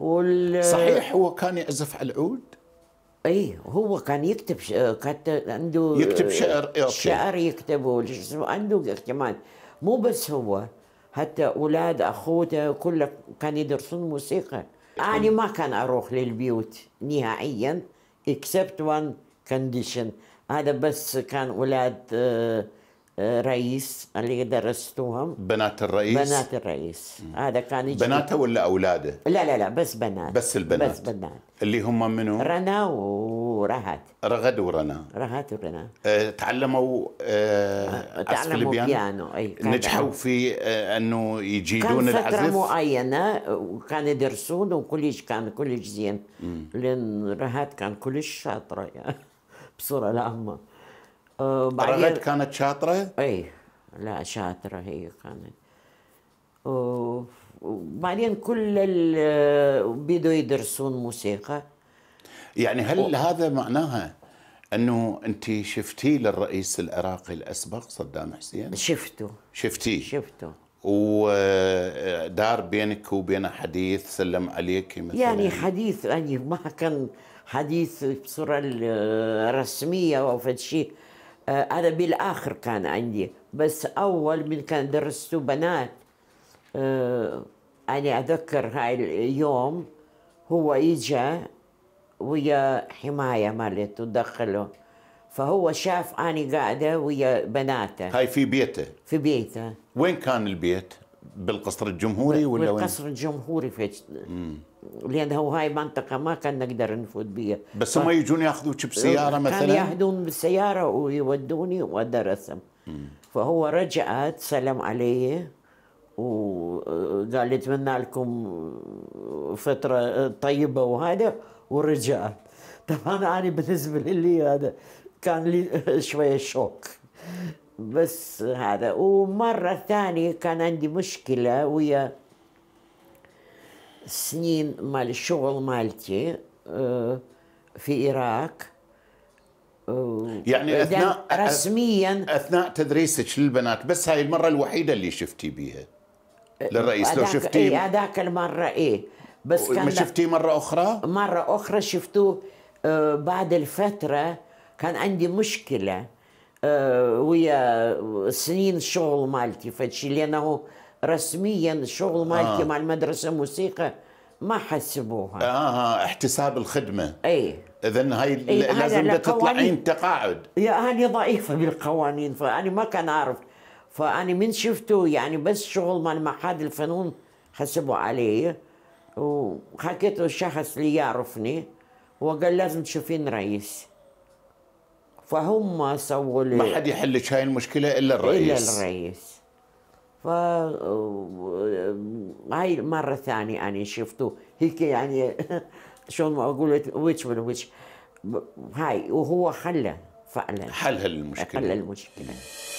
وال... صحيح هو كان يعزف على العود اي هو كان يكتب ش... كان عنده يكتب شعر أوكي. شعر يكتبه عنده كمان مو بس هو حتى اولاد اخوته كله كان يدرسون موسيقى انا ما كان اروح للبيوت نهائيا اكسبت وان كونديشن هذا بس كان اولاد آه، رئيس اللي درستوهم بنات الرئيس بنات الرئيس هذا كان يجي بناته ولا اولاده؟ لا لا لا بس بنات بس البنات بس بنات اللي هم منو؟ رنا ورهد رغد ورنا رهد ورنا أه تعلموا أه, آه، تعلموا بيانو, بيانو. أي نجحوا في أه انه يجيدون كان فترة العزف معينة وكان يدرسون وكلش كان كلش زين لان رهد كان كلش شاطرة يعني بصورة لامة وبعدين كانت شاطره؟ اي لا شاطره هي كانت وبعدين كل بدوا يدرسون موسيقى يعني هل و... هذا معناها انه انت شفتي للرئيس العراقي الاسبق صدام حسين؟ شفته شفتيه شفته ودار بينك وبينه حديث سلم عليك مثلا يعني حديث يعني ما كان حديث بصوره رسميه او شيء أنا آه، بالآخر كان عندي بس أول من كان درست بنات آه، أنا أذكر هاي اليوم هو إجا ويا حماية مالته ودخله فهو شاف أني قاعدة ويا بناته هاي في بيته في بيته وين كان البيت؟ بالقصر الجمهوري ولا بالقصر الجمهوري في لانه هاي منطقه ما كان نقدر نفوت بيها بس هم يجون ياخذوك بسياره أه، مثلا كانوا ياخذون بالسياره ويودوني وادرسهم فهو رجعت سلم علي وقال اتمنى لكم فتره طيبه وهذا ورجعت طبعا انا بالنسبه لي هذا كان لي شويه شوك بس هذا ومرة ثانية كان عندي مشكلة ويا سنين مال الشغل مالتي آه، في العراق آه، يعني اثناء رسميا اثناء تدريسك للبنات بس هاي المره الوحيده اللي شفتي بيها آه، للرئيس لو شفتيه إيه، اي هذاك المره اي بس كان ما شفتيه مره اخرى؟ مره اخرى شفتوه بعد الفتره كان عندي مشكله ويا سنين الشغل مالتي فهادشي لانه رسميا شغل مالتي آه. مع المدرسه موسيقى ما حسبوها اه احتساب الخدمه اي اذا هاي إيه لازم تطلعين تقاعد يا انا ضعيفه بالقوانين فاني ما كان اعرف فاني من شفته يعني بس شغل مال معهد الفنون حسبوا علي وحكيت له الشخص اللي يعرفني وقال لازم تشوفين رئيس فهم سووا ما حد يحل هاي المشكله الا الرئيس الا الرئيس ف هاي المره الثانيه انا شفته هيك يعني شلون ما اقول ويتش من ويتش هاي وهو حله فعلا حل هالمشكله حل المشكله